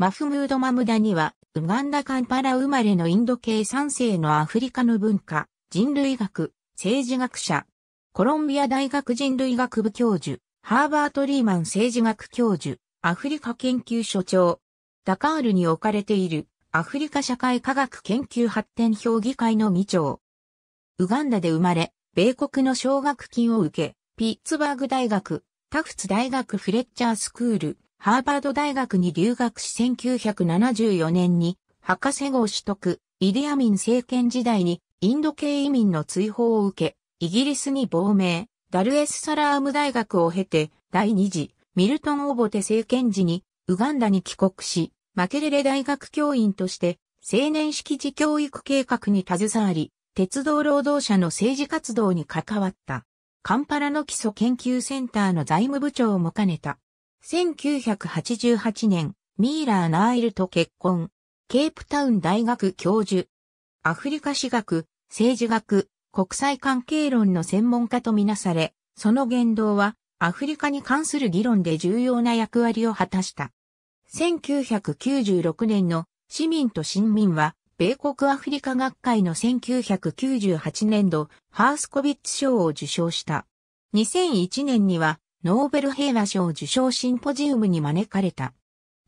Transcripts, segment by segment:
マフムード・マムダニは、ウガンダカンパラ生まれのインド系3世のアフリカの文化、人類学、政治学者、コロンビア大学人類学部教授、ハーバート・リーマン政治学教授、アフリカ研究所長、ダカールに置かれているアフリカ社会科学研究発展評議会の議長。ウガンダで生まれ、米国の奨学金を受け、ピッツバーグ大学、タフツ大学フレッチャースクール、ハーバード大学に留学し1974年に博士号取得、イディアミン政権時代にインド系移民の追放を受け、イギリスに亡命、ダルエスサラーム大学を経て、第二次、ミルトン・オボテ政権時に、ウガンダに帰国し、マケレレ大学教員として、青年式児教育計画に携わり、鉄道労働者の政治活動に関わった。カンパラの基礎研究センターの財務部長も兼ねた。1988年、ミーラー・ナイルと結婚。ケープタウン大学教授。アフリカ史学、政治学、国際関係論の専門家とみなされ、その言動はアフリカに関する議論で重要な役割を果たした。1996年の市民と新民は、米国アフリカ学会の1998年度、ハースコビッツ賞を受賞した。2001年には、ノーベル平和賞受賞シンポジウムに招かれた。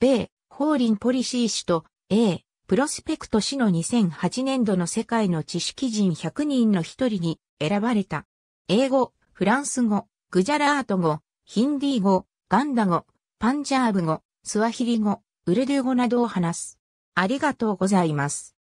米、法輪ポリシー氏と A、プロスペクト氏の2008年度の世界の知識人100人の一人に選ばれた。英語、フランス語、グジャラート語、ヒンディー語、ガンダ語、パンジャーブ語、スワヒリ語、ウルドゥー語などを話す。ありがとうございます。